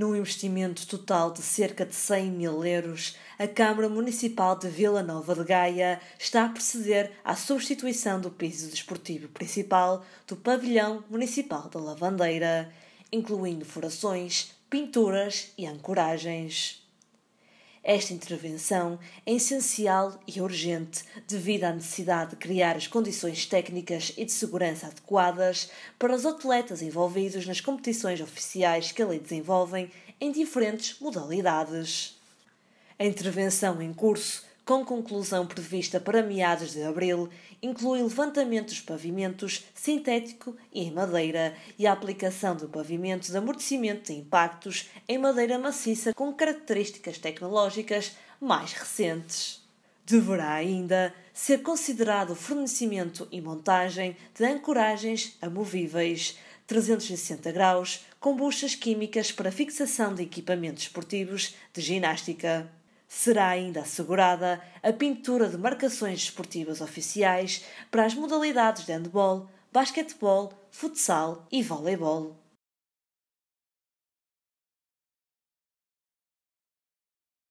Num investimento total de cerca de 100 mil euros, a Câmara Municipal de Vila Nova de Gaia está a proceder à substituição do piso desportivo principal do Pavilhão Municipal da Lavandeira, incluindo furações, pinturas e ancoragens. Esta intervenção é essencial e urgente devido à necessidade de criar as condições técnicas e de segurança adequadas para os atletas envolvidos nas competições oficiais que ali desenvolvem em diferentes modalidades. A intervenção em curso com conclusão prevista para meados de abril, inclui levantamento dos pavimentos sintético e em madeira e a aplicação do pavimento de amortecimento de impactos em madeira maciça com características tecnológicas mais recentes. Deverá ainda ser considerado o fornecimento e montagem de ancoragens amovíveis 360 graus com buchas químicas para fixação de equipamentos esportivos de ginástica será ainda assegurada a pintura de marcações esportivas oficiais para as modalidades de handball, basquetebol, futsal e voleibol.